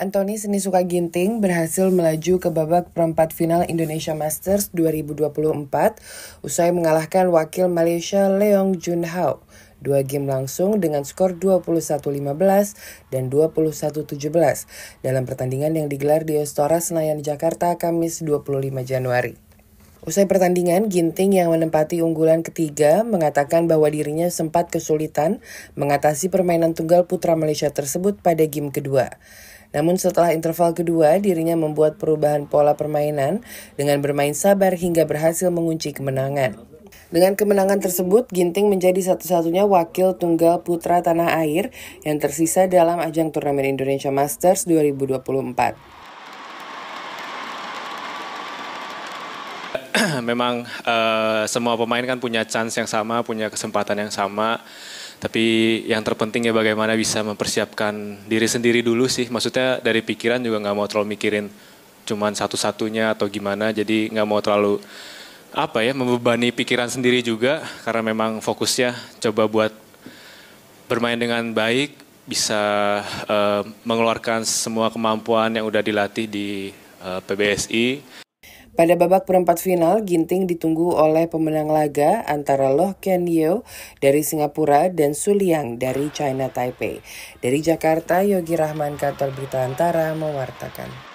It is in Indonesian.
Anthony Seni Ginting berhasil melaju ke babak perempat final Indonesia Masters 2024 usai mengalahkan wakil Malaysia Leong Jun Hao dua game langsung dengan skor 21-15 dan 21-17 dalam pertandingan yang digelar di Istora Senayan Jakarta Kamis 25 Januari. Usai pertandingan, Ginting yang menempati unggulan ketiga mengatakan bahwa dirinya sempat kesulitan mengatasi permainan tunggal putra Malaysia tersebut pada game kedua. Namun setelah interval kedua, dirinya membuat perubahan pola permainan dengan bermain sabar hingga berhasil mengunci kemenangan. Dengan kemenangan tersebut, Ginting menjadi satu-satunya wakil tunggal putra tanah air yang tersisa dalam ajang turnamen Indonesia Masters 2024. Memang uh, semua pemain kan punya chance yang sama, punya kesempatan yang sama tapi yang terpenting ya bagaimana bisa mempersiapkan diri sendiri dulu sih. Maksudnya dari pikiran juga nggak mau terlalu mikirin cuman satu-satunya atau gimana. Jadi nggak mau terlalu apa ya membebani pikiran sendiri juga karena memang fokusnya coba buat bermain dengan baik, bisa uh, mengeluarkan semua kemampuan yang udah dilatih di uh, eh, PBSI. Pada babak perempat final, Ginting ditunggu oleh pemenang laga antara Loh Ken Yeo dari Singapura dan Suliang dari China Taipei. Dari Jakarta, Yogi Rahman, Kantor Berita Antara, mewartakan.